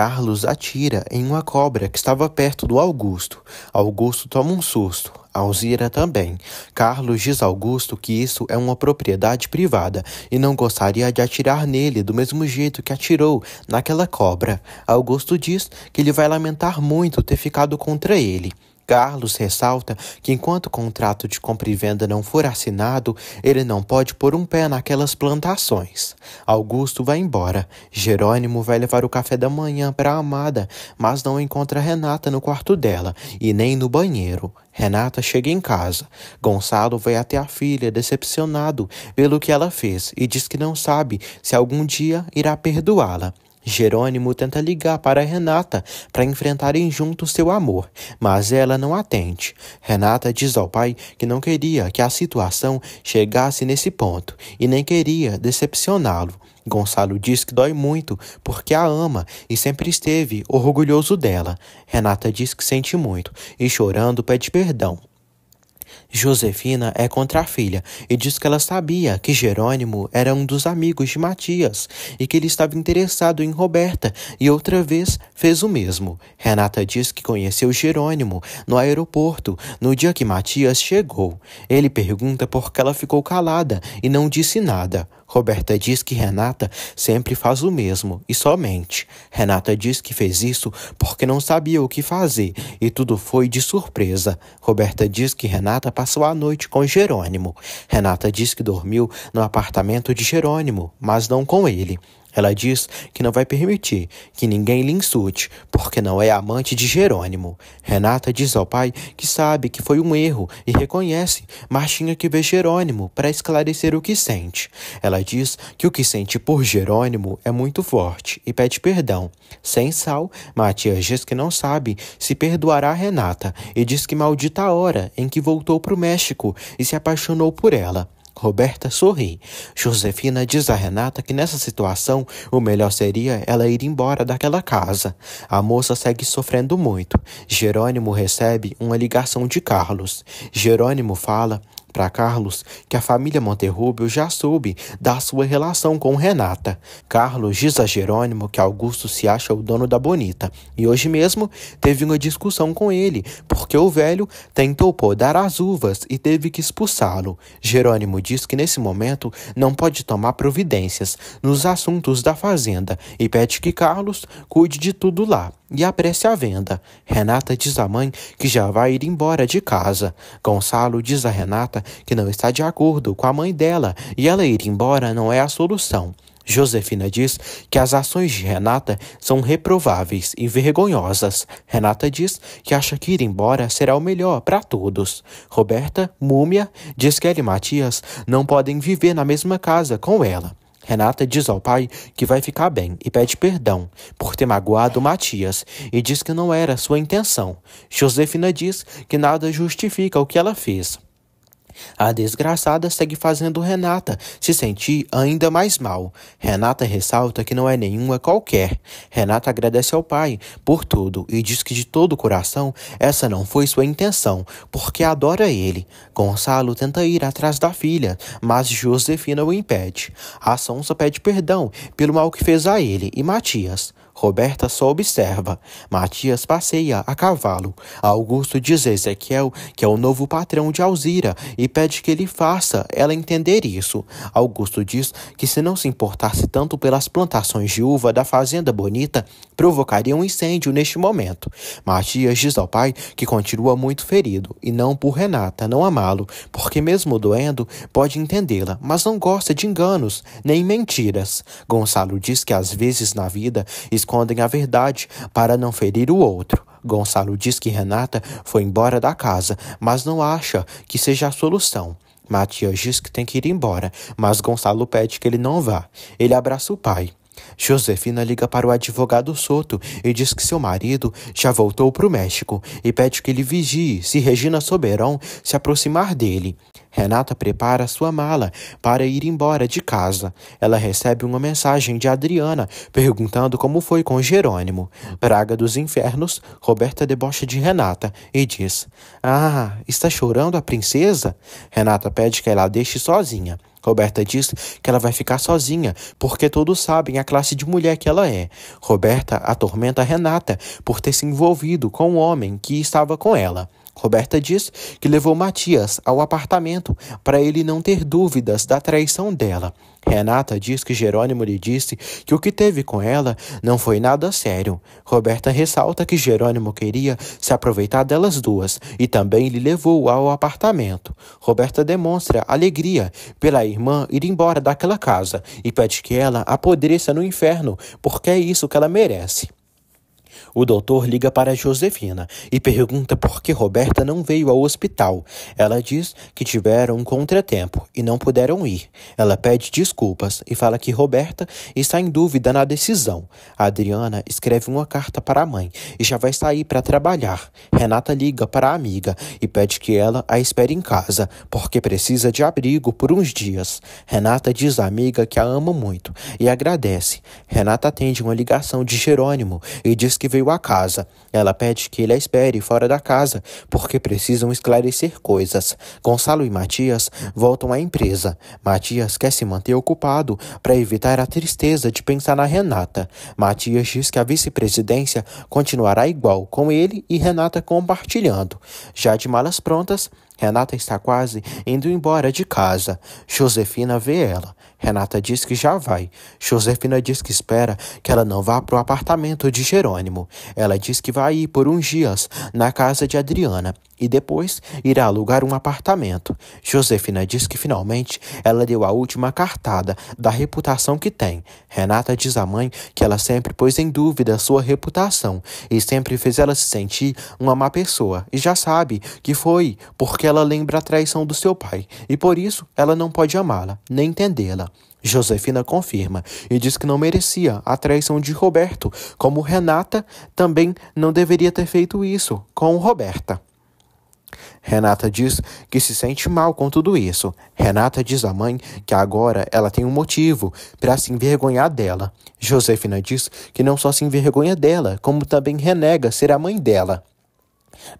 Carlos atira em uma cobra que estava perto do Augusto. Augusto toma um susto. Alzira também. Carlos diz a Augusto que isso é uma propriedade privada e não gostaria de atirar nele do mesmo jeito que atirou naquela cobra. Augusto diz que ele vai lamentar muito ter ficado contra ele. Carlos ressalta que enquanto o contrato de compra e venda não for assinado, ele não pode pôr um pé naquelas plantações. Augusto vai embora. Jerônimo vai levar o café da manhã para a amada, mas não encontra Renata no quarto dela e nem no banheiro. Renata chega em casa. Gonçalo vai até a filha, decepcionado pelo que ela fez, e diz que não sabe se algum dia irá perdoá-la. Jerônimo tenta ligar para Renata para enfrentarem juntos seu amor, mas ela não atende. Renata diz ao pai que não queria que a situação chegasse nesse ponto e nem queria decepcioná-lo. Gonçalo diz que dói muito porque a ama e sempre esteve orgulhoso dela. Renata diz que sente muito e, chorando, pede perdão. Josefina é contra a filha e diz que ela sabia que Jerônimo era um dos amigos de Matias e que ele estava interessado em Roberta e outra vez fez o mesmo. Renata diz que conheceu Jerônimo no aeroporto no dia que Matias chegou. Ele pergunta por que ela ficou calada e não disse nada. Roberta diz que Renata sempre faz o mesmo e somente. Renata diz que fez isso porque não sabia o que fazer e tudo foi de surpresa. Roberta diz que Renata passou a noite com Jerônimo. Renata diz que dormiu no apartamento de Jerônimo, mas não com ele. Ela diz que não vai permitir que ninguém lhe insulte, porque não é amante de Jerônimo. Renata diz ao pai que sabe que foi um erro e reconhece, mas tinha que ver Jerônimo para esclarecer o que sente. Ela diz que o que sente por Jerônimo é muito forte e pede perdão. Sem sal, Matias diz que não sabe se perdoará Renata e diz que maldita a hora em que voltou para o México e se apaixonou por ela. Roberta sorri. Josefina diz a Renata que nessa situação o melhor seria ela ir embora daquela casa. A moça segue sofrendo muito. Jerônimo recebe uma ligação de Carlos. Jerônimo fala para Carlos que a família Monterrubio já soube da sua relação com Renata. Carlos diz a Jerônimo que Augusto se acha o dono da Bonita e hoje mesmo teve uma discussão com ele porque o velho tentou podar as uvas e teve que expulsá-lo. Jerônimo diz que nesse momento não pode tomar providências nos assuntos da fazenda e pede que Carlos cuide de tudo lá e apresse a venda. Renata diz à mãe que já vai ir embora de casa. Gonçalo diz a Renata que não está de acordo com a mãe dela e ela ir embora não é a solução. Josefina diz que as ações de Renata são reprováveis e vergonhosas. Renata diz que acha que ir embora será o melhor para todos. Roberta, múmia, diz que ela e Matias não podem viver na mesma casa com ela. Renata diz ao pai que vai ficar bem e pede perdão por ter magoado Matias e diz que não era sua intenção. Josefina diz que nada justifica o que ela fez. A desgraçada segue fazendo Renata se sentir ainda mais mal. Renata ressalta que não é nenhuma qualquer. Renata agradece ao pai por tudo e diz que de todo o coração essa não foi sua intenção, porque adora ele. Gonçalo tenta ir atrás da filha, mas Josefina o impede. A Sonsa pede perdão pelo mal que fez a ele e Matias. Roberta só observa. Matias passeia a cavalo. Augusto diz a Ezequiel que é o novo patrão de Alzira e pede que ele faça ela entender isso. Augusto diz que se não se importasse tanto pelas plantações de uva da Fazenda Bonita, provocaria um incêndio neste momento. Matias diz ao pai que continua muito ferido e não por Renata não amá-lo, porque mesmo doendo, pode entendê-la, mas não gosta de enganos nem mentiras. Gonçalo diz que às vezes na vida escondem a verdade para não ferir o outro. Gonçalo diz que Renata foi embora da casa, mas não acha que seja a solução. Matias diz que tem que ir embora, mas Gonçalo pede que ele não vá. Ele abraça o pai. Josefina liga para o advogado Soto e diz que seu marido já voltou para o México e pede que ele vigie se Regina Soberão se aproximar dele. Renata prepara sua mala para ir embora de casa. Ela recebe uma mensagem de Adriana perguntando como foi com Jerônimo. Praga dos infernos, Roberta debocha de Renata e diz: Ah, está chorando a princesa? Renata pede que ela a deixe sozinha. Roberta diz que ela vai ficar sozinha, porque todos sabem a classe de mulher que ela é. Roberta atormenta Renata por ter se envolvido com o um homem que estava com ela. Roberta diz que levou Matias ao apartamento para ele não ter dúvidas da traição dela. Renata diz que Jerônimo lhe disse que o que teve com ela não foi nada sério. Roberta ressalta que Jerônimo queria se aproveitar delas duas e também lhe levou ao apartamento. Roberta demonstra alegria pela irmã ir embora daquela casa e pede que ela apodreça no inferno, porque é isso que ela merece. O doutor liga para Josefina e pergunta por que Roberta não veio ao hospital. Ela diz que tiveram um contratempo e não puderam ir. Ela pede desculpas e fala que Roberta está em dúvida na decisão. A Adriana escreve uma carta para a mãe e já vai sair para trabalhar. Renata liga para a amiga e pede que ela a espere em casa, porque precisa de abrigo por uns dias. Renata diz à amiga que a ama muito e agradece. Renata atende uma ligação de Jerônimo e diz que veio à casa. Ela pede que ele a espere fora da casa, porque precisam esclarecer coisas. Gonçalo e Matias voltam à empresa. Matias quer se manter ocupado para evitar a tristeza de pensar na Renata. Matias diz que a vice-presidência continuará igual, com ele e Renata compartilhando. Já de malas prontas, Renata está quase indo embora de casa. Josefina vê ela. Renata diz que já vai. Josefina diz que espera que ela não vá para o apartamento de Jerônimo. Ela diz que vai ir por uns dias na casa de Adriana e depois irá alugar um apartamento. Josefina diz que finalmente ela deu a última cartada da reputação que tem. Renata diz à mãe que ela sempre pôs em dúvida sua reputação e sempre fez ela se sentir uma má pessoa e já sabe que foi porque ela lembra a traição do seu pai e por isso ela não pode amá-la, nem entendê-la. Josefina confirma e diz que não merecia a traição de Roberto, como Renata também não deveria ter feito isso com Roberta. Renata diz que se sente mal com tudo isso. Renata diz à mãe que agora ela tem um motivo para se envergonhar dela. Josefina diz que não só se envergonha dela, como também renega ser a mãe dela.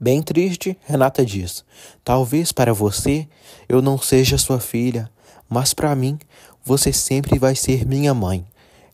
Bem triste, Renata diz: Talvez para você eu não seja sua filha, mas para mim você sempre vai ser minha mãe.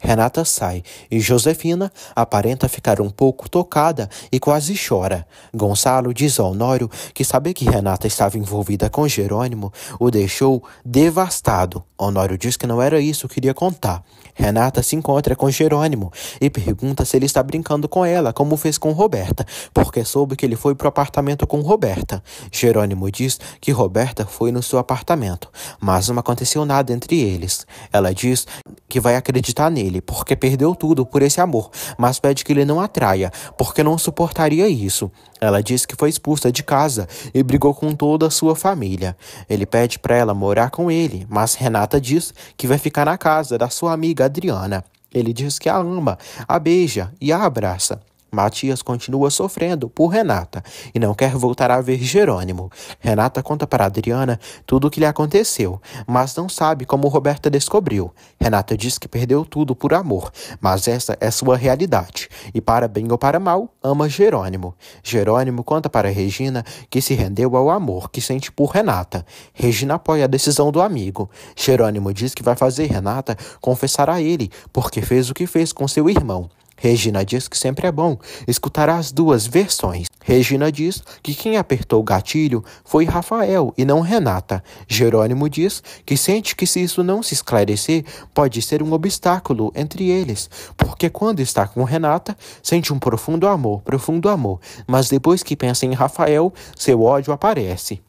Renata sai e Josefina aparenta ficar um pouco tocada e quase chora. Gonçalo diz ao Nório que saber que Renata estava envolvida com Jerônimo o deixou devastado. Honório diz que não era isso que queria contar. Renata se encontra com Jerônimo e pergunta se ele está brincando com ela, como fez com Roberta, porque soube que ele foi pro apartamento com Roberta. Jerônimo diz que Roberta foi no seu apartamento, mas não aconteceu nada entre eles. Ela diz que vai acreditar nele ele, porque perdeu tudo por esse amor, mas pede que ele não a traia, porque não suportaria isso. Ela diz que foi expulsa de casa e brigou com toda a sua família. Ele pede para ela morar com ele, mas Renata diz que vai ficar na casa da sua amiga Adriana. Ele diz que a ama, a beija e a abraça. Matias continua sofrendo por Renata e não quer voltar a ver Jerônimo. Renata conta para Adriana tudo o que lhe aconteceu, mas não sabe como Roberta descobriu. Renata diz que perdeu tudo por amor, mas essa é sua realidade e, para bem ou para mal, ama Jerônimo. Jerônimo conta para Regina que se rendeu ao amor que sente por Renata. Regina apoia a decisão do amigo. Jerônimo diz que vai fazer Renata confessar a ele porque fez o que fez com seu irmão. Regina diz que sempre é bom escutar as duas versões. Regina diz que quem apertou o gatilho foi Rafael e não Renata. Jerônimo diz que sente que se isso não se esclarecer, pode ser um obstáculo entre eles, porque quando está com Renata, sente um profundo amor, profundo amor, mas depois que pensa em Rafael, seu ódio aparece.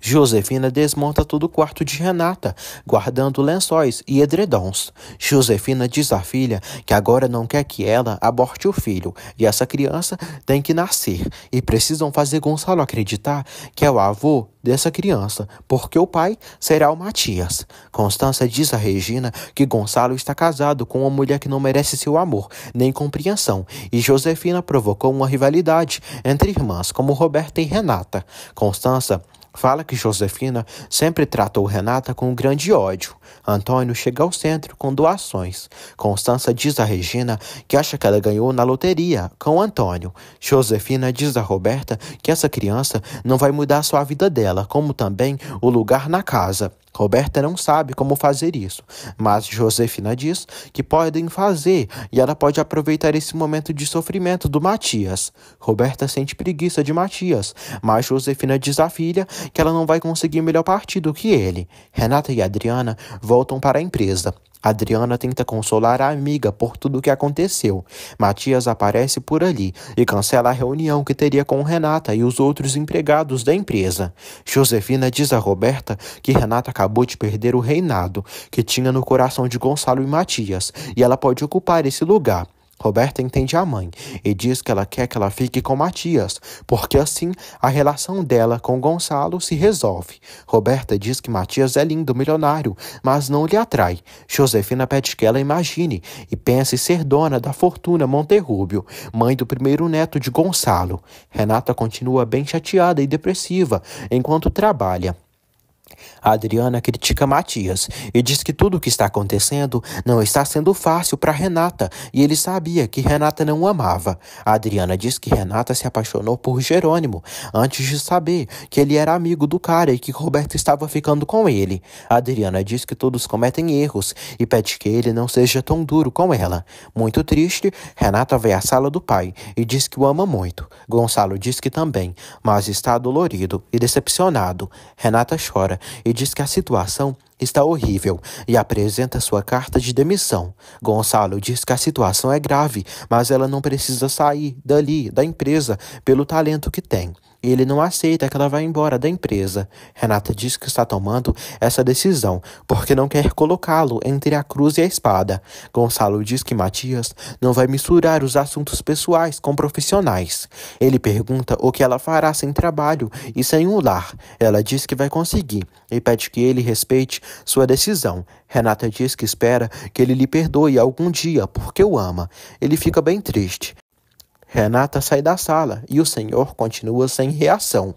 Josefina desmonta todo o quarto de Renata, guardando lençóis e edredons. Josefina diz à filha que agora não quer que ela aborte o filho e essa criança tem que nascer. E precisam fazer Gonçalo acreditar que é o avô dessa criança, porque o pai será o Matias. Constança diz a Regina que Gonçalo está casado com uma mulher que não merece seu amor nem compreensão, e Josefina provocou uma rivalidade entre irmãs como Roberta e Renata. Constança Fala que Josefina sempre tratou Renata com grande ódio. Antônio chega ao centro com doações. Constança diz a Regina que acha que ela ganhou na loteria com Antônio. Josefina diz a Roberta que essa criança não vai mudar só a vida dela, como também o lugar na casa. Roberta não sabe como fazer isso, mas Josefina diz que podem fazer e ela pode aproveitar esse momento de sofrimento do Matias. Roberta sente preguiça de Matias, mas Josefina diz à filha que ela não vai conseguir melhor partido que ele. Renata e Adriana voltam para a empresa. Adriana tenta consolar a amiga por tudo o que aconteceu. Matias aparece por ali e cancela a reunião que teria com Renata e os outros empregados da empresa. Josefina diz a Roberta que Renata acabou de perder o reinado que tinha no coração de Gonçalo e Matias e ela pode ocupar esse lugar. Roberta entende a mãe e diz que ela quer que ela fique com Matias, porque assim a relação dela com Gonçalo se resolve. Roberta diz que Matias é lindo, milionário, mas não lhe atrai. Josefina pede que ela imagine e pense ser dona da fortuna Monterrúbio, mãe do primeiro neto de Gonçalo. Renata continua bem chateada e depressiva enquanto trabalha. A Adriana critica Matias e diz que tudo o que está acontecendo não está sendo fácil para Renata e ele sabia que Renata não o amava. A Adriana diz que Renata se apaixonou por Jerônimo antes de saber que ele era amigo do cara e que Roberto estava ficando com ele. A Adriana diz que todos cometem erros e pede que ele não seja tão duro com ela. Muito triste, Renata vai à sala do pai e diz que o ama muito. Gonçalo diz que também, mas está dolorido e decepcionado. Renata chora e diz que a situação está horrível e apresenta sua carta de demissão. Gonçalo diz que a situação é grave, mas ela não precisa sair dali, da empresa, pelo talento que tem. Ele não aceita que ela vá embora da empresa. Renata diz que está tomando essa decisão porque não quer colocá-lo entre a cruz e a espada. Gonçalo diz que Matias não vai misturar os assuntos pessoais com profissionais. Ele pergunta o que ela fará sem trabalho e sem um lar. Ela diz que vai conseguir e pede que ele respeite sua decisão. Renata diz que espera que ele lhe perdoe algum dia porque o ama. Ele fica bem triste. Renata sai da sala e o senhor continua sem reação.